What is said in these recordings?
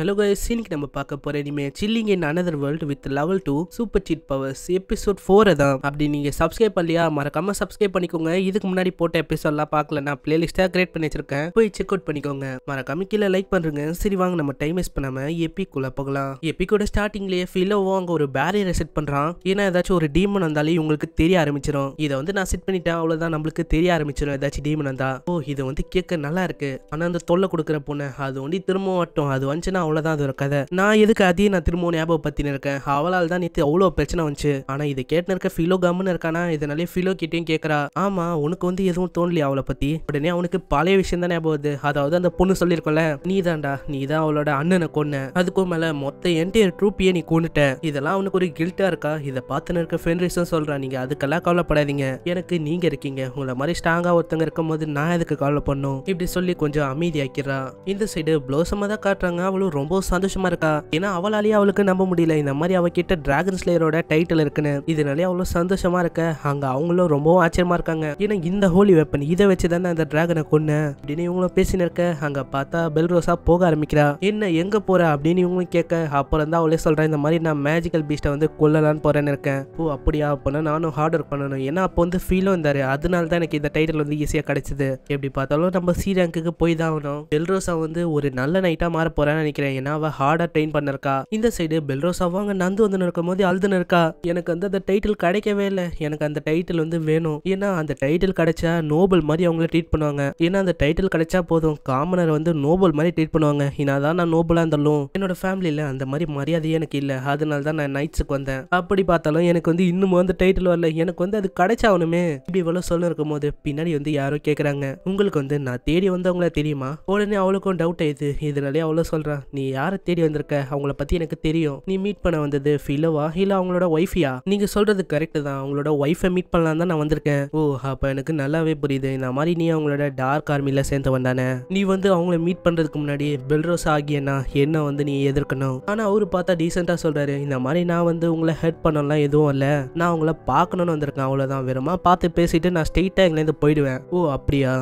hello guys இன்னைக்கு நம்ம பார்க்க போகிற இனிமே chilling in another world with level two super cheat powers episode four தான் அப்படி நீங்கள் சப்ஸ்கிரைப் பண்ணலையா மறக்காம சப்ஸ்கிரைப் பண்ணிக்கோங்க இதுக்கு முன்னாடி போட்ட எபிசோட்லாம் பார்க்கல நான் பிளேலிஸ்டா கிரியேட் பண்ணி வச்சிருக்கேன் போய் செக் அவுட் பண்ணிக்கோங்க மறக்காம கீழே லைக் பண்றேங்க சரி வாங்க நம்ம டைம் வேஸ்ட் பண்ணாம எப்பிக்குள்ள போகலாம் எப்பிக்கோட ஸ்டார்டிங்லேயே ஃபிலோவும் அங்க ஒரு பேரியரை செட் பண்ணுறான் ஏன்னா ஏதாச்சும் ஒரு டீமன் வந்தாலே உங்களுக்கு தெரிய ஆரம்பிச்சிடும் இதை வந்து நான் செட் பண்ணிட்டேன் அவ்வளவுதான் நம்மளுக்கு தெரிய ஆரம்பிச்சிடும் ஏதாச்சும் டீமன் வந்தா ஓ இதை வந்து கேட்க நல்லா இருக்கு ஆனா அந்த தொல்லை கொடுக்குற பொண்ணு அது வந்து திரும்ப வட்டும் அது வந்துச்சுன்னா அது ஒரு கதை நான் எதுக்கு அதையும் நான் திரும்பவும் ஞாபகம் பற்றினு இருக்கேன் அவளால் தான் நேற்று அவ்வளோ பிரச்சனை வந்துச்சு ஆனால் இது கேட்டு இருக்க ஃபிலோ கம்முன்னு இருக்கானா இதனாலே ஃபிலோ கிட்டேயும் கேட்குறா ஆமாம் உனக்கு வந்து எதுவும் தோணலையா அவளை பற்றி உடனே அவனுக்கு பழைய விஷயம் தான் ஞாபகம் வருது அதாவது அந்த பொண்ணு சொல்லியிருக்கோம்ல நீ தான்டா நீ தான் அவளோட அண்ணனை கொன்ன அதுக்கும் மேலே மொத்த என்டையர் ட்ரூப்பியே நீ கொண்டுட்ட இதெல்லாம் அவனுக்கு ஒரு கில்ட்டா இருக்கா இதை பார்த்துன்னு இருக்க ஃபென்ரிஸும் சொல்கிறான் நீங்கள் அதுக்கெல்லாம் கவலைப்படாதீங்க எனக்கு நீங்கள் இருக்கீங்க உங்களை மாதிரி ஸ்ட்ராங்காக ஒருத்தங்க இருக்கும்போது நான் எதுக்கு கவலை பண்ணும் இப்படி சொல்லி கொஞ்சம் அமைதியாக்கிறா இந்த சைடு ப்ளோசமாக தான் காட்டுறாங்க அவளும் ரொம்ப சந்தோஷமா இருக்கா ஏன்னா அவளாலேயே அவளுக்கு நம்ப முடியல இந்த மாதிரி அவகிட்ட டிராகன் ஸ்லேயரோட டைட்டில் இருக்குன்னு இதனாலே அவ்வளோ சந்தோஷமா இருக்க அங்க அவங்களும் ரொம்பவும் ஆச்சரியமா இருக்காங்க ஏன்னா இந்த ஹோலி வெப்பன் இதை வச்சு தானே அந்த டிராகனை கொன்னு அப்படின்னு இவங்களும் பேசினிருக்க அங்க பார்த்தா ரோஸா போக ஆரம்பிக்கிறா என்ன எங்க போற அப்படின்னு இவங்களும் கேட்க அப்புறம் தான் அவளே சொல்றேன் இந்த மாதிரி நான் மேஜிக்கல் பீஸ்ட்டை வந்து கொல்லலான்னு போறேன்னு இருக்கேன் ஓ அப்படியா அப்படின்னா நானும் ஹார்ட் ஒர்க் பண்ணணும் ஏன்னா அப்போ வந்து ஃபீலும் இருந்தாரு அதனால தான் எனக்கு இந்த டைட்டில் வந்து ஈஸியாக கிடைச்சது எப்படி பார்த்தாலும் நம்ம சி ரேங்க்குக்கு போய் தான் ஆகணும் பெல்ரோஸா வந்து ஒரு நல்ல நைட்டாக மாற போறேன்னு நினைக்கிறேன் நினைக்கிறேன் ஏன்னா அவள் ஹார்டாக ட்ரெயின் பண்ணிருக்கா இந்த சைடு பெல்ரோஸ் அவங்க நந்து வந்து நிற்கும் போது அழுதுன்னு இருக்கா எனக்கு வந்து அந்த டைட்டில் கிடைக்கவே இல்லை எனக்கு அந்த டைட்டில் வந்து வேணும் ஏன்னா அந்த டைட்டில் கிடைச்சா நோபல் மாதிரி அவங்கள ட்ரீட் பண்ணுவாங்க ஏன்னா அந்த டைட்டில் கிடைச்சா போதும் காமனர் வந்து நோபல் மாதிரி ட்ரீட் பண்ணுவாங்க ஏன்னா தான் நான் நோபலாக இருந்தாலும் என்னோட ஃபேமிலியில் அந்த மாதிரி மரியாதையே எனக்கு இல்லை அதனால தான் நான் நைட்ஸுக்கு வந்தேன் அப்படி பார்த்தாலும் எனக்கு வந்து இன்னும் வந்து டைட்டில் வரல எனக்கு வந்து அது கிடைச்சாகணுமே இப்படி இவ்வளோ சொல்ல இருக்கும் போது பின்னாடி வந்து யாரோ கேட்குறாங்க உங்களுக்கு வந்து நான் தேடி வந்தவங்கள தெரியுமா உடனே அவளுக்கும் டவுட் ஆயிடுது இதனாலே அவ்வளோ சொல்கிறான் நீ யாரை தேடி வந்திருக்க அவங்கள பற்றி எனக்கு தெரியும் நீ மீட் பண்ண வந்தது ஃபிலோவா இல்லை அவங்களோட ஒய்ஃபியா நீங்கள் சொல்கிறது கரெக்டு தான் அவங்களோட ஒய்ஃபை மீட் பண்ணலாம் தான் நான் வந்திருக்கேன் ஓ அப்போ எனக்கு நல்லாவே புரியுது இந்த மாதிரி நீ அவங்களோட டார்க் ஆர்மியில் சேர்ந்து வந்தானே நீ வந்து அவங்கள மீட் பண்ணுறதுக்கு முன்னாடி பெல்ரோஸ் ஆகியனா என்ன வந்து நீ எதிர்க்கணும் ஆனால் அவர் பார்த்தா டீசெண்டாக சொல்கிறாரு இந்த மாதிரி நான் வந்து உங்களை ஹெல்ப் பண்ணலாம் எதுவும் இல்லை நான் அவங்கள பாக்கணும்னு வந்திருக்கேன் அவ்வளவுதான் வெறுமா பார்த்து பேசிட்டு நான் ஸ்ட்ரெயிட்டாக இங்கேருந்து போயிடுவேன் ஓ அப்படியா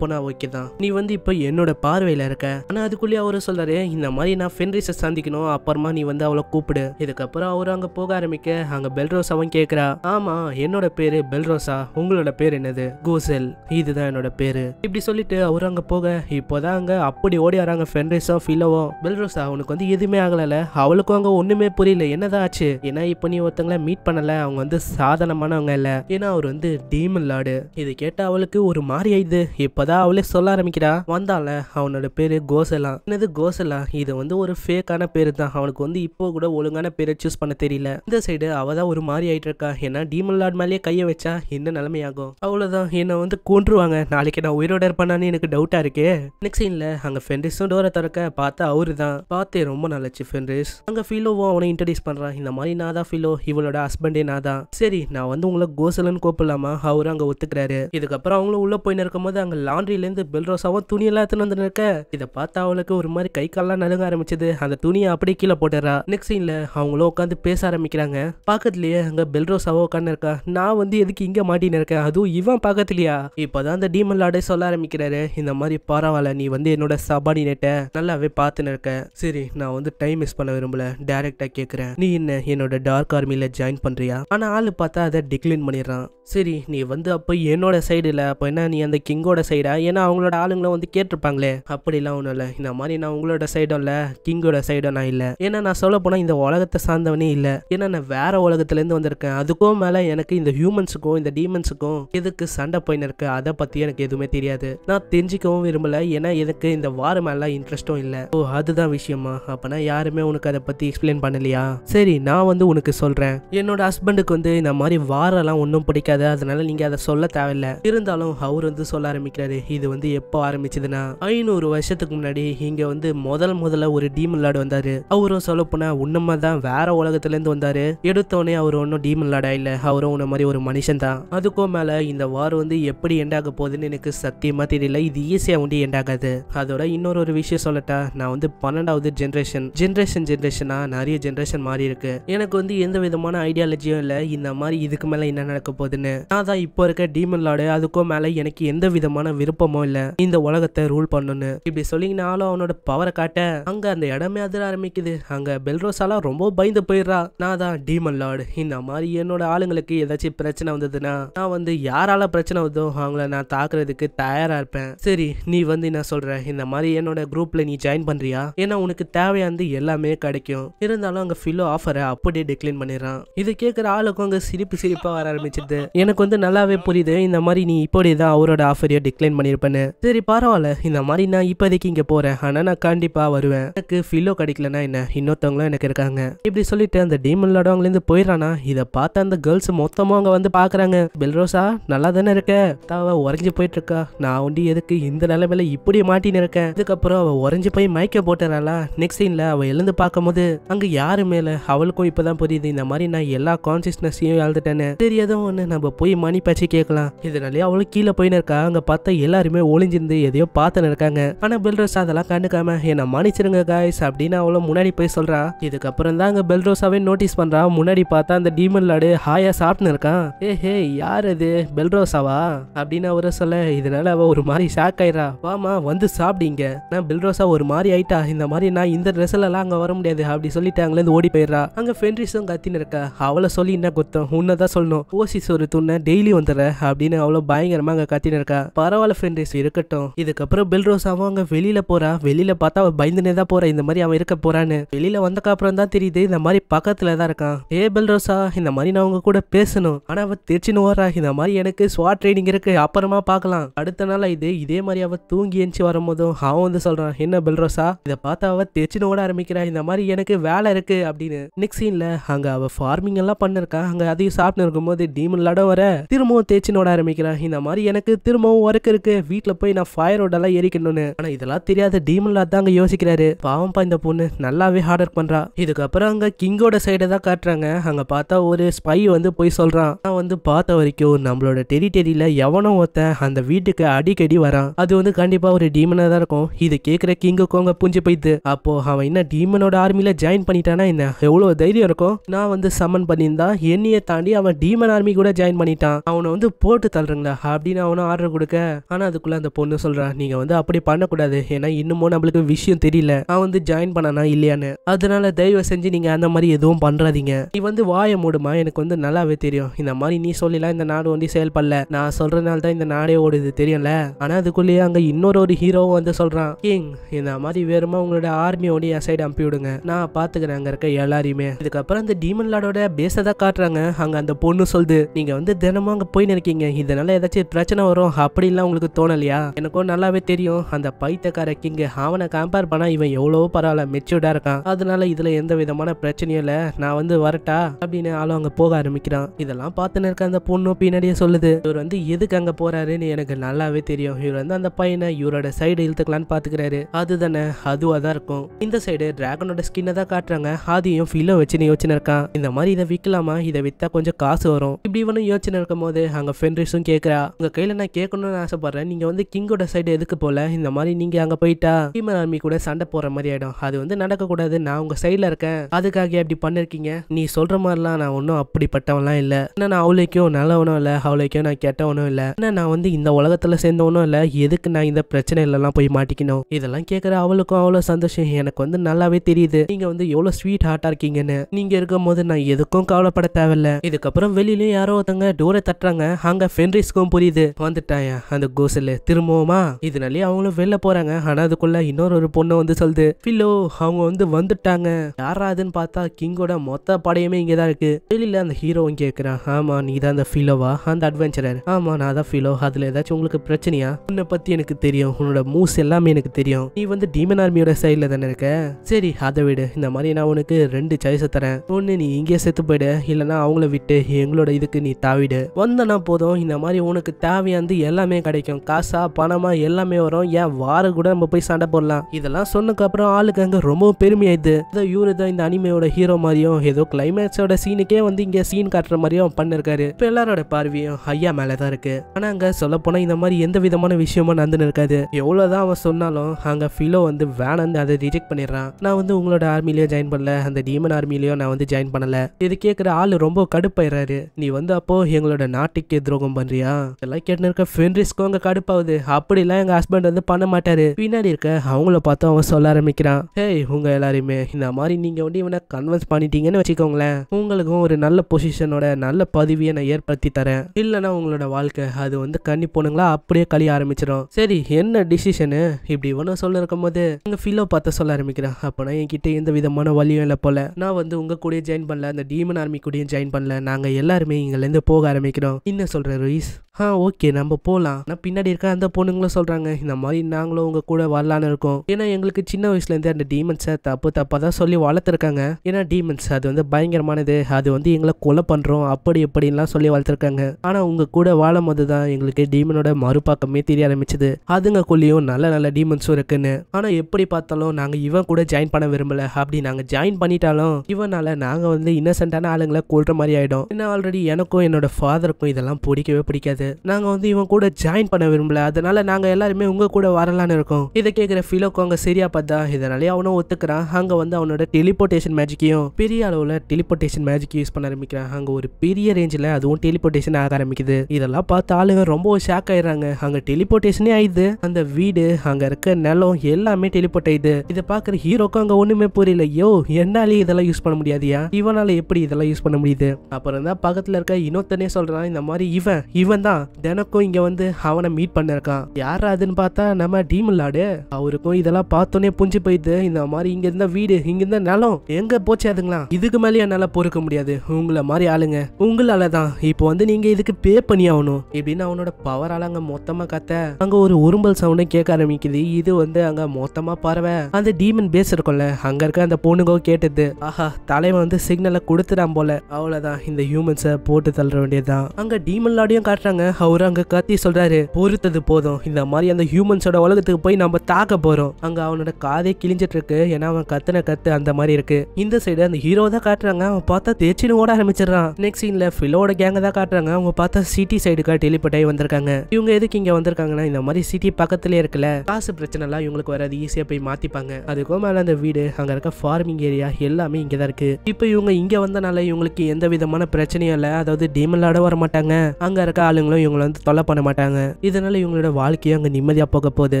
நான் ஓகே தான் நீ வந்து இப்போ என்னோட பார்வையில் இருக்க ஆனால் அதுக்குள்ளேயே அவரு சொல்றாரு இந்த மாதிரி மாதிரி நான் ஃபென்ரிஸை சந்திக்கணும் அப்புறமா நீ வந்து அவளை கூப்பிடு இதுக்கப்புறம் அவரு அங்கே போக ஆரம்பிக்க அங்கே பெல்ரோஸ் அவன் கேட்குறா ஆமா என்னோட பேரு பெல்ரோஸா உங்களோட பேர் என்னது கூசல் இதுதான் என்னோட பேரு இப்படி சொல்லிட்டு அவரு அங்கே போக இப்போதான் அங்கே அப்படி ஓடி வராங்க ஃபென்ரிஸோ ஃபிலோவும் பெல்ரோஸா உனக்கு வந்து எதுவுமே ஆகலை அவளுக்கும் அங்கே ஒன்றுமே புரியல என்னதான் ஆச்சு ஏன்னா இப்போ நீ ஒருத்தங்களை மீட் பண்ணலை அவங்க வந்து சாதனமானவங்க இல்லை ஏன்னா அவர் வந்து டீமன் லாடு இது கேட்ட அவளுக்கு ஒரு மாதிரி ஆயிடுது இப்போதான் அவளே சொல்ல ஆரம்பிக்கிறா வந்தால அவனோட பேரு கோசலா என்னது கோசலா இது வந்து ஒரு ஃபேக்கான பேர் தான் அவனுக்கு வந்து இப்போ கூட ஒழுங்கான பேரை சூஸ் பண்ண தெரியல இந்த சைடு அவள் தான் ஒரு மாதிரி ஆகிட்டு இருக்கா ஏன்னா டீமன் லார்ட் மேலேயே கையை வச்சா என்ன நிலைமையாகும் அவ்வளோதான் என்னை வந்து கொன்றுவாங்க நாளைக்கு நான் உயிரோட இருப்பானு எனக்கு டவுட்டாக இருக்கே நெக்ஸ்ட் சீன்ல அங்கே ஃபென்ரிஸும் டோரை திறக்க பார்த்தா அவரு தான் பார்த்தே ரொம்ப நல்லாச்சு ஃபென்ரிஸ் அங்கே ஃபீலோவும் அவனை இன்ட்ரடியூஸ் பண்ணுறான் இந்த மாதிரி நான் தான் ஃபீலோ இவளோட ஹஸ்பண்டே நான் தான் சரி நான் வந்து உங்களை கோசலன்னு கோப்பிடலாமா அவரு அங்கே ஒத்துக்கிறாரு இதுக்கப்புறம் அவங்களும் உள்ளே போயின்னு இருக்கும் போது அங்கே லாண்ட்ரிலேருந்து பெல்ரோஸாவும் துணியெல்லாம் எடுத்துன்னு வந்து இருக்க இதை பார்த்தா அவளுக்கு ஒரு மாதிரி கை கால்லாம் நலுங்க ஆரம்பிச்சது அந்த துணியை அப்படியே கீழே போட்டுறா நெக்ஸ்ட் சீன்ல அவங்களும் உட்காந்து பேச ஆரம்பிக்கிறாங்க பக்கத்துலயே அங்க பெல்ரோசாவோ உட்காந்து இருக்கா நான் வந்து எதுக்கு இங்க மாட்டின்னு இருக்கேன் அதுவும் இவன் பக்கத்துலயா இப்பதான் அந்த டீமன் லாடே சொல்ல ஆரம்பிக்கிறாரு இந்த மாதிரி பரவாயில்ல நீ வந்து என்னோட சபார்டினேட்டை நல்லாவே பார்த்துன்னு இருக்க சரி நான் வந்து டைம் மிஸ் பண்ண விரும்பல டைரக்டா கேட்குறேன் நீ என்ன என்னோட டார்க் ஆர்மியில ஜாயின் பண்றியா ஆனா ஆளு பார்த்தா அதை டிக்ளைன் பண்ணிடுறான் சரி நீ வந்து அப்போ என்னோட சைடு இல்ல அப்போ என்ன நீ அந்த கிங்கோட சைடா ஏன்னா அவங்களோட ஆளுங்களை வந்து கேட்டிருப்பாங்களே அப்படிலாம் ஒன்றும் இல்லை இந்த மாதிரி நான் உங்களோட சைடும் இல்லை கிங்கோட சைடோ நான் இல்லை ஏன்னா நான் சொல்ல போனால் இந்த உலகத்தை சார்ந்தவனே இல்லை ஏன்னா நான் வேற உலகத்துலேருந்து வந்திருக்கேன் அதுக்கும் மேலே எனக்கு இந்த ஹியூமன்ஸுக்கும் இந்த டீமன்ஸுக்கும் எதுக்கு சண்டை போயின்னு இருக்கு அதை பற்றி எனக்கு எதுவுமே தெரியாது நான் தெரிஞ்சிக்கவும் விரும்பல ஏன்னா எனக்கு இந்த வார மேலே இன்ட்ரெஸ்ட்டும் இல்லை ஓ அதுதான் விஷயமா அப்போனா யாருமே உனக்கு அதை பற்றி எக்ஸ்பிளைன் பண்ணலையா சரி நான் வந்து உனக்கு சொல்கிறேன் என்னோட ஹஸ்பண்டுக்கு வந்து இந்த மாதிரி வாரெல்லாம் ஒன்றும் பிடிக்காது அதனால நீங்கள் அதை சொல்ல தேவையில்லை இருந்தாலும் அவர் வந்து சொல்ல ஆரம்பிக்கிறாரு இது வந்து எப்போ ஆரம்பிச்சதுன்னா ஐநூறு வருஷத்துக்கு முன்னாடி இங்கே வந்து முதல் முதல் உலகத்துல ஒரு டீமன் லார்டு வந்தாரு அவரும் சொல்ல போனா உன்னமா தான் வேற உலகத்துல இருந்து வந்தாரு எடுத்தோடனே அவர் ஒன்றும் டீமன் லார்டா இல்ல அவரும் உன்ன மாதிரி ஒரு மனுஷன் தான் அதுக்கும் மேல இந்த வார் வந்து எப்படி எண்ட் ஆக போகுதுன்னு எனக்கு சத்தியமா தெரியல இது ஈஸியா வந்து எண்ட் ஆகாது அதோட இன்னொரு ஒரு விஷயம் சொல்லட்டா நான் வந்து பன்னெண்டாவது ஜென்ரேஷன் ஜென்ரேஷன் ஜென்ரேஷனா நிறைய ஜென்ரேஷன் மாறி இருக்கு எனக்கு வந்து எந்த விதமான ஐடியாலஜியும் இல்லை இந்த மாதிரி இதுக்கு மேல என்ன நடக்க போகுதுன்னு நான் தான் இப்போ இருக்க டீமன் லார்டு அதுக்கும் மேல எனக்கு எந்த விதமான விருப்பமும் இல்லை இந்த உலகத்தை ரூல் பண்ணணும்னு இப்படி சொல்லிங்கனாலும் அவனோட பவரை காட்ட அங்கே அந்த இடமே அதிர ஆரம்பிக்குது அங்கே பெல்ரோசாலாம் ரொம்ப பயந்து போயிடுறா நான் தான் டீமன் லார்டு இந்த மாதிரி என்னோட ஆளுங்களுக்கு ஏதாச்சும் பிரச்சனை வந்ததுன்னா நான் வந்து யாரால பிரச்சனை வந்தோ அவங்கள நான் தாக்குறதுக்கு தயாரா இருப்பேன் சரி நீ வந்து என்ன சொல்ற இந்த மாதிரி என்னோட குரூப்ல நீ ஜாயின் பண்றியா ஏன்னா உனக்கு தேவையானது எல்லாமே கிடைக்கும் இருந்தாலும் அங்க ஃபில்லோ ஆஃபரை அப்படியே டிக்ளைன் பண்ணிடுறான் இது கேட்குற ஆளுக்கும் அங்க சிரிப்பு சிரிப்பா வர ஆரம்பிச்சிருது எனக்கு வந்து நல்லாவே புரியுது இந்த மாதிரி நீ இப்படி தான் அவரோட ஆஃபரையோ டிக்ளைன் பண்ணிருப்பேன்னு சரி பரவாயில்ல இந்த மாதிரி நான் இப்போதைக்கு இங்க போறேன் ஆனா நான் கண்டிப்பா வருவேன் போயிடுவேன் எனக்கு ஃபில்லோ கிடைக்கலனா என்ன இன்னொருத்தவங்களும் எனக்கு இருக்காங்க இப்படி சொல்லிட்டு அந்த டீமன் லடாங்லேருந்து போயிடறானா இதை பார்த்த அந்த கேர்ள்ஸ் மொத்தமும் அவங்க வந்து பார்க்குறாங்க பெல்ரோஸா நல்லா தானே இருக்க அவ உறைஞ்சி போயிட்டு இருக்கா நான் ஒண்டி எதுக்கு இந்த நிலைமையில இப்படி மாட்டின்னு இருக்கேன் இதுக்கப்புறம் அவள் உறைஞ்சி போய் மயக்க போட்டுறாளா நெக்ஸ்ட் சீனில் அவள் எழுந்து பார்க்கும்போது அங்கே யாரு மேலே அவளுக்கும் இப்பதான் புரியுது இந்த மாதிரி நான் எல்லா கான்சியஸ்னஸையும் எழுந்துட்டேன்னு தெரியாதும் ஒன்று நம்ம போய் மணி பேச்சு கேட்கலாம் இதனாலே அவளுக்கு கீழே போயின்னு இருக்கா அங்கே பார்த்தா எல்லாருமே ஒளிஞ்சிருந்து எதையோ பார்த்துன்னு இருக்காங்க ஆனால் பெல்ரோஸ் அதெல்லாம் கண்டுக்காம என்னை மன்னிச்சிரு பார்த்துருங்க காய்ஸ் அப்படின்னு அவளும் முன்னாடி போய் சொல்றான் இதுக்கப்புறம் தான் அங்கே பெல்ரோஸாவே நோட்டீஸ் பண்றான் முன்னாடி பார்த்தா அந்த டீமன் லாடு ஹாயா சாப்பிட்னு இருக்கான் ஏ ஹே யார் அது பெல்ரோஸாவா அப்படின்னு அவரை சொல்ல இதனால அவ ஒரு மாதிரி ஷாக் ஆயிரா வாமா வந்து சாப்பிடுங்க நான் பெல்ரோஸா ஒரு மாதிரி ஆயிட்டா இந்த மாதிரி நான் இந்த எல்லாம் அங்க வர முடியாது அப்படி சொல்லிட்டு இருந்து ஓடி போயிடுறா அங்க ஃபென்ரிஸும் கத்தின்னு இருக்கா அவளை சொல்லி என்ன குத்தம் உன்னை தான் சொல்லணும் ஓசிஸ் ஒரு துண்ண டெய்லி வந்துடுற அப்படின்னு அவ்வளவு பயங்கரமா அங்க கத்தின்னு இருக்கா பரவாயில்ல ஃபென்ரிஸ் இருக்கட்டும் இதுக்கப்புறம் பெல்ரோசாவும் அங்க வெளியில போறா வெளியில பார்த்தா பயந்து தான் போற இந்த மாதிரி அவன் இருக்க போறான்னு வெளியில வந்தக்கு அப்புறம் தான் தெரியுது இந்த மாதிரி பக்கத்துல தான் இருக்கான் ஏ ரோசா இந்த மாதிரி நான் உங்க கூட பேசணும் ஆனா அவ திருச்சின்னு வர்றா இந்த மாதிரி எனக்கு ஸ்வாட் ட்ரைனிங் இருக்கு அப்புறமா பார்க்கலாம் அடுத்த நாள் இது இதே மாதிரி அவ தூங்கி எஞ்சி வரும்போதும் அவன் வந்து சொல்றான் என்ன பெல்ரோசா இதை பார்த்து அவ திருச்சின்னு ஓட ஆரம்பிக்கிறா இந்த மாதிரி எனக்கு வேலை இருக்கு அப்படின்னு நெக்ஸ்ட் சீன்ல அங்க அவ ஃபார்மிங் எல்லாம் பண்ணிருக்கான் அங்க அதையும் சாப்பிட்டு இருக்கும்போது டீமன் லடம் வர திரும்பவும் ஓட ஆரம்பிக்கிறான் இந்த மாதிரி எனக்கு திரும்பவும் ஒர்க் இருக்கு வீட்டுல போய் நான் ஃபயரோட எல்லாம் எரிக்கணும்னு ஆனா இதெல்லாம் தெரியாத டீமன் லா தான் அங்க யோசிக்கிறாரு தெரியுது இந்த பொண்ணு நல்லாவே ஹார்ட் ஒர்க் பண்றா இதுக்கப்புறம் அங்க கிங்கோட சைடை தான் காட்டுறாங்க அங்க பார்த்தா ஒரு ஸ்பை வந்து போய் சொல்றான் நான் வந்து பார்த்த வரைக்கும் நம்மளோட டெரிட்டரியில எவனோ ஒருத்தன் அந்த வீட்டுக்கு அடிக்கடி வரான் அது வந்து கண்டிப்பா ஒரு டீமனா தான் இருக்கும் இது கேக்குற கிங்குக்கும் அங்க புஞ்சு போயிது அப்போ அவன் என்ன டீமனோட ஆர்மியில ஜாயின் பண்ணிட்டானா என்ன எவ்வளவு தைரியம் இருக்கும் நான் வந்து சம்மன் பண்ணியிருந்தா என்னைய தாண்டி அவன் டீமன் ஆர்மி கூட ஜாயின் பண்ணிட்டான் அவனை வந்து போட்டு தள்ளுறங்களா அப்படின்னு அவனும் ஆர்டர் கொடுக்க ஆனா அதுக்குள்ள அந்த பொண்ணு சொல்றான் நீங்க வந்து அப்படி பண்ணக்கூடாது ஏன்னா இன்னமும் நம்மளுக்கு விஷயம் தெரியல நான் வந்து ஜாயின் பண்ணனா இல்லையான்னு அதனால தயவு செஞ்சு நீங்க அந்த மாதிரி எதுவும் பண்றாதீங்க நீ வந்து வாய மூடுமா எனக்கு வந்து நல்லாவே தெரியும் இந்த மாதிரி நீ சொல்லலாம் இந்த நாடு வந்து செயல்படல நான் சொல்றதுனால தான் இந்த நாடே ஓடுது தெரியும்ல ஆனா அதுக்குள்ளேயே அங்க இன்னொரு ஒரு ஹீரோவும் வந்து சொல்றான் கிங் இந்த மாதிரி வேறுமா உங்களோட ஆர்மியோட என் சைடு அனுப்பி விடுங்க நான் பாத்துக்கிறேன் அங்க இருக்க எல்லாரையுமே இதுக்கப்புறம் அந்த டீமன் லாடோட பேசதான் தான் காட்டுறாங்க அங்க அந்த பொண்ணு சொல்லுது நீங்க வந்து தினமும் அங்க போய் நினைக்கீங்க இதனால ஏதாச்சும் பிரச்சனை வரும் அப்படி எல்லாம் உங்களுக்கு தோணலையா எனக்கும் நல்லாவே தெரியும் அந்த பைத்தக்கார கிங் அவனை கம்பேர் பண்ணா இவன் இவன் எவ்வளவோ பரவாயில்ல மெச்சூர்டா இருக்கான் அதனால இதுல எந்த விதமான பிரச்சனையும் இல்லை நான் வந்து வரட்டா அப்படின்னு ஆளும் அங்க போக ஆரம்பிக்கிறான் இதெல்லாம் பார்த்துன்னு இருக்க அந்த பொண்ணும் பின்னாடியே சொல்லுது இவர் வந்து எதுக்கு அங்க போறாருன்னு எனக்கு நல்லாவே தெரியும் இவர் வந்து அந்த பையனை இவரோட சைடு இழுத்துக்கலான்னு பாத்துக்கிறாரு அதுதானே அதுவாக தான் இருக்கும் இந்த சைடு டிராகனோட ஸ்கின்னை தான் காட்டுறாங்க ஆதியும் வச்சு நீ யோசனை இருக்கான் இந்த மாதிரி இதை விற்கலாமா இதை விற்றா கொஞ்சம் காசு வரும் இப்படி இவனும் யோசனை இருக்கும் போது அங்கே ஃபென்ரிஸும் கேக்குறா உங்கள் கையில நான் கேட்கணும்னு ஆசைப்படுறேன் நீங்க வந்து கிங்கோட சைடு எதுக்கு போல இந்த மாதிரி நீங்க அங்க போயிட்டா ஹீமன் ஆர்மி கூட சண்டை சண்டை போகிற மாதிரி ஆகிடும் அது வந்து நடக்கக்கூடாது நான் உங்கள் சைடில் இருக்கேன் அதுக்காக இப்படி பண்ணியிருக்கீங்க நீ சொல்கிற மாதிரிலாம் நான் ஒன்றும் அப்படிப்பட்டவன்லாம் இல்லை ஏன்னா நான் அவளைக்கும் நல்லவனும் இல்லை அவளைக்கும் நான் கெட்டவனும் இல்லை ஏன்னா நான் வந்து இந்த உலகத்தில் சேர்ந்தவனும் இல்லை எதுக்கு நான் இந்த பிரச்சனையிலலாம் போய் மாட்டிக்கணும் இதெல்லாம் கேட்குற அவளுக்கும் அவ்வளோ சந்தோஷம் எனக்கு வந்து நல்லாவே தெரியுது நீங்கள் வந்து எவ்வளோ ஸ்வீட் ஹார்ட்டாக இருக்கீங்கன்னு நீங்கள் இருக்கும் போது நான் எதுக்கும் கவலைப்பட தேவையில்ல இதுக்கப்புறம் வெளியிலயும் யாரோ ஒருத்தங்க டோரை தட்டுறாங்க அங்க ஃபென்ரிஸ்க்கும் புரியுது வந்துட்டாயா அந்த கோசலு திரும்பவுமா இதனாலே அவங்களும் வெளில போறாங்க ஆனா அதுக்குள்ள இன்னொரு ஒரு பொண்ணு வந்து சொல்லுது ஃபில்லோ அவங்க வந்து வந்துட்டாங்க யாராதுன்னு பார்த்தா கிங்கோட மொத்த படையுமே இங்கே தான் இருக்கு வெளியில அந்த ஹீரோ கேட்குறான் ஆமா நீ தான் அந்த ஃபிலோவா அந்த அட்வென்ச்சரர் ஆமா நான் தான் ஃபிலோ அதுல ஏதாச்சும் உங்களுக்கு பிரச்சனையா உன்னை பத்தி எனக்கு தெரியும் உன்னோட மூவ்ஸ் எல்லாமே எனக்கு தெரியும் நீ வந்து டீமன் ஆர்மியோட சைட்ல தானே இருக்க சரி அதை விடு இந்த மாதிரி நான் உனக்கு ரெண்டு சாய்ஸ் தரேன் ஒண்ணு நீ இங்கே செத்து போயிடு இல்லைன்னா அவங்கள விட்டு எங்களோட இதுக்கு நீ தாவிடு வந்தனா போதும் இந்த மாதிரி உனக்கு தேவையாந்து எல்லாமே கிடைக்கும் காசா பணமா எல்லாமே வரும் ஏன் வார கூட நம்ம போய் சண்டை போடலாம் இதெல்லாம் சொன்ன அப்புறம் ஆளுக்கு அங்கே ரொம்ப பெருமையாயிடுது ஏதோ இவரு தான் இந்த அனிமையோட ஹீரோ மாதிரியும் ஏதோ கிளைமேக்ஸோட சீனுக்கே வந்து இங்கே சீன் காட்டுற மாதிரியும் பண்ணிருக்காரு இப்போ எல்லாரோட பார்வையும் ஐயா மேலே தான் ஆனா ஆனால் அங்கே போனா இந்த மாதிரி எந்த விதமான விஷயமும் நடந்துன்னு இருக்காது எவ்வளவுதான் அவன் சொன்னாலும் அங்கே ஃபிலோ வந்து வேணான்னு அதை ரிஜெக்ட் பண்ணிடுறான் நான் வந்து உங்களோட ஆர்மிலேயோ ஜாயின் பண்ணல அந்த டீமன் ஆர்மிலேயோ நான் வந்து ஜாயின் பண்ணல இது கேட்குற ஆள் ரொம்ப கடுப்பாயிடுறாரு நீ வந்து அப்போ எங்களோட நாட்டுக்கே துரோகம் பண்றியா இதெல்லாம் கேட்டு இருக்க ஃப்ரெண்ட்ரிஸ்க்கும் அங்கே கடுப்பாகுது அப்படிலாம் எங்கள் ஹஸ்பண்ட் வந்து பண்ண மாட்டாரு பின்னாடி இருக்க அவங்கள பார்த்தா அவன் சொல்ல ஆரம்பிக்கிறான் ஹேய் உங்கள் எல்லாருமே இந்த மாதிரி நீங்கள் வந்து இவனை கன்வென்ஸ் பண்ணிட்டீங்கன்னு வச்சுக்கோங்களேன் உங்களுக்கும் ஒரு நல்ல பொசிஷனோட நல்ல பதவியை நான் ஏற்படுத்தி தரேன் இல்லைன்னா உங்களோட வாழ்க்கை அது வந்து கண்ணி போனுங்களா அப்படியே கழிய ஆரம்பிச்சிடும் சரி என்ன டிசிஷனு இப்படி ஒன்று சொல்ல இருக்கும் போது இந்த ஃபீலோ பார்த்து சொல்ல ஆரம்பிக்கிறேன் அப்போனா என்கிட்ட எந்த விதமான வழியும் இல்லை போல நான் வந்து உங்கள் கூட ஜாயின் பண்ணல அந்த டீமன் ஆர்மி கூடயும் ஜாயின் பண்ணல நாங்கள் எல்லாருமே இங்கேருந்து போக ஆரம்பிக்கிறோம் என்ன சொல்கிறேன் ருயிஸ் ஆ ஓகே நம்ம போகலாம் ஆனால் பின்னாடி இருக்க அந்த பொண்ணுங்களும் சொல்கிறாங்க இந்த மாதிரி நாங்களும் உங்கள் கூட வரலான்னு இருக்கோம் ஏன்னா எங்களுக்கு சின்ன வயசுலேருந்து அந்த டீமன்ஸை தப்பு தப்பாக தான் சொல்லி வளர்த்துருக்காங்க ஏன்னா டீமன்ஸ் அது வந்து பயங்கரமானது அது வந்து எங்களை கொலை பண்ணுறோம் அப்படி இப்படின்லாம் சொல்லி வளர்த்துருக்காங்க ஆனால் உங்கள் கூட வாழும் போது தான் எங்களுக்கு டீமனோட மறுபாக்கமே தெரிய ஆரம்பிச்சது அதுங்க அதுங்கக்குள்ளேயும் நல்ல நல்ல டீமன்ஸும் இருக்குன்னு ஆனால் எப்படி பார்த்தாலும் நாங்கள் இவன் கூட ஜாயின் பண்ண விரும்பலை அப்படி நாங்கள் ஜாயின் பண்ணிட்டாலும் இவனால் நாங்கள் வந்து இன்னசென்ட்டான ஆளுங்களை கொள்கிற மாதிரி ஆகிடும் ஏன்னா ஆல்ரெடி எனக்கும் என்னோட ஃபாதருக்கும் இதெல்லாம் பிடிக்கவே பிடிக்காது சொல்லிட்டாரு நாங்கள் வந்து இவன் கூட ஜாயின் பண்ண விரும்பல அதனால நாங்கள் எல்லாருமே உங்கள் கூட வரலான்னு இருக்கோம் இதை கேட்குற ஃபிலோக்கு அங்கே சரியா பார்த்தா இதனாலே அவனும் ஒத்துக்கிறான் அங்கே வந்து அவனோட டெலிபோர்டேஷன் மேஜிக்கையும் பெரிய அளவில் டெலிபோர்டேஷன் மேஜிக் யூஸ் பண்ண ஆரம்பிக்கிறான் அங்கே ஒரு பெரிய ரேஞ்சில் அதுவும் டெலிபோர்டேஷன் ஆக ஆரம்பிக்குது இதெல்லாம் பார்த்து ஆளுங்க ரொம்ப ஷாக் ஆயிடுறாங்க அங்கே டெலிபோர்டேஷனே ஆயிடுது அந்த வீடு அங்கே இருக்க நிலம் எல்லாமே டெலிபோர்ட் ஆயிடுது இதை பார்க்குற ஹீரோக்கும் அங்கே ஒன்றுமே புரியல யோ என்னாலே இதெல்லாம் யூஸ் பண்ண முடியாதியா இவனால எப்படி இதெல்லாம் யூஸ் பண்ண முடியுது அப்புறம் தான் பக்கத்தில் இருக்க இன்னொருத்தனே சொல்கிறான் இந்த மாதிரி இவன் இவன் தான் தினக்கும் இங்க வந்து அவனை மீட் பண்ணிருக்கான் யார் அதுன்னு பார்த்தா நம்ம டீமில்லாடு அவருக்கும் இதெல்லாம் பார்த்தோன்னே புஞ்சு போயிட்டு இந்த மாதிரி இங்க இருந்தா வீடு இங்க இருந்தா நிலம் எங்க போச்சு அதுங்களா இதுக்கு மேலே என்னால பொறுக்க முடியாது உங்களை மாதிரி ஆளுங்க உங்களால தான் இப்போ வந்து நீங்க இதுக்கு பே பண்ணி ஆகணும் இப்படின்னு அவனோட பவரால அங்க மொத்தமா கத்த அங்க ஒரு உரும்பல் சவுண்டே கேட்க ஆரம்பிக்குது இது வந்து அங்க மொத்தமா பறவை அந்த டீமன் பேஸ் இருக்கும்ல அங்க இருக்க அந்த பொண்ணுங்க கேட்டது ஆஹா தலைவன் வந்து சிக்னலை கொடுத்துடான் போல அவ்வளவுதான் இந்த ஹியூமன்ஸை போட்டு தள்ள வேண்டியதுதான் அங்க டீமன் லாடியும் காட்டுறாங்க அவர் அங்க கத்தி சொல்றாரு பொறுத்தது போதும் இந்த மாதிரி அந்த ஹியூமன்ஸோட உலகத்துக்கு போய் நம்ம தாக்க போறோம் அங்க அவனோட காதே கிழிஞ்சிட்டு இருக்கு ஏன்னா அவன் கத்துன கத்து அந்த மாதிரி இருக்கு இந்த சைடு அந்த ஹீரோ தான் காட்டுறாங்க அவன் பார்த்தா தேச்சின்னு ஓட ஆரம்பிச்சிடறான் நெக்ஸ்ட் சீன்ல ஃபிலோட கேங்க தான் காட்டுறாங்க அவங்க பார்த்தா சிட்டி சைடுக்கா ஆகி வந்திருக்காங்க இவங்க எதுக்கு இங்க வந்திருக்காங்கன்னா இந்த மாதிரி சிட்டி பக்கத்துலயே இருக்குல்ல காசு பிரச்சனை எல்லாம் இவங்களுக்கு வராது ஈஸியா போய் மாத்திப்பாங்க அதுக்கும் மேல அந்த வீடு அங்க இருக்க ஃபார்மிங் ஏரியா எல்லாமே இங்க தான் இருக்கு இப்போ இவங்க இங்க வந்தனால இவங்களுக்கு எந்த விதமான பிரச்சனையும் இல்லை அதாவது டீமன் வர மாட்டாங்க அங்க இருக்க ஆளுங்களும் யாரும் இவங்களை வந்து தொலை பண்ண மாட்டாங்க இதனால இவங்களோட வாழ்க்கையும் அங்கே நிம்மதியாக போக போகுது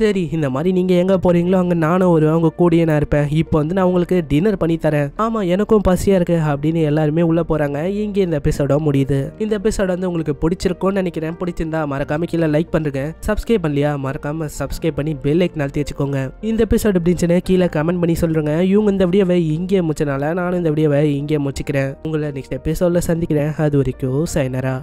சரி இந்த மாதிரி நீங்கள் எங்கே போகிறீங்களோ அங்கே நானும் ஒரு அவங்க கூடிய நான் இருப்பேன் இப்போ வந்து நான் உங்களுக்கு டின்னர் பண்ணி தரேன் ஆமாம் எனக்கும் பசியாக இருக்குது அப்படின்னு எல்லாருமே உள்ளே போகிறாங்க இங்கே இந்த எபிசோட முடியுது இந்த எபிசோட வந்து உங்களுக்கு பிடிச்சிருக்கும்னு நினைக்கிறேன் பிடிச்சிருந்தா மறக்காம கீழே லைக் பண்ணுங்க சப்ஸ்கிரைப் பண்ணலையா மறக்காம சப்ஸ்கிரைப் பண்ணி பெல் லைக் நடத்தி வச்சுக்கோங்க இந்த எபிசோட் அப்படின்னு கீழே கமெண்ட் பண்ணி சொல்லுங்க இவங்க இந்த வீடியோவை இங்கே முடிச்சனால நானும் இந்த வீடியோவை இங்கே முடிச்சுக்கிறேன் உங்களை நெக்ஸ்ட் எபிசோடில் சந்திக்கிறேன் அது வரைக்கும் சைனரா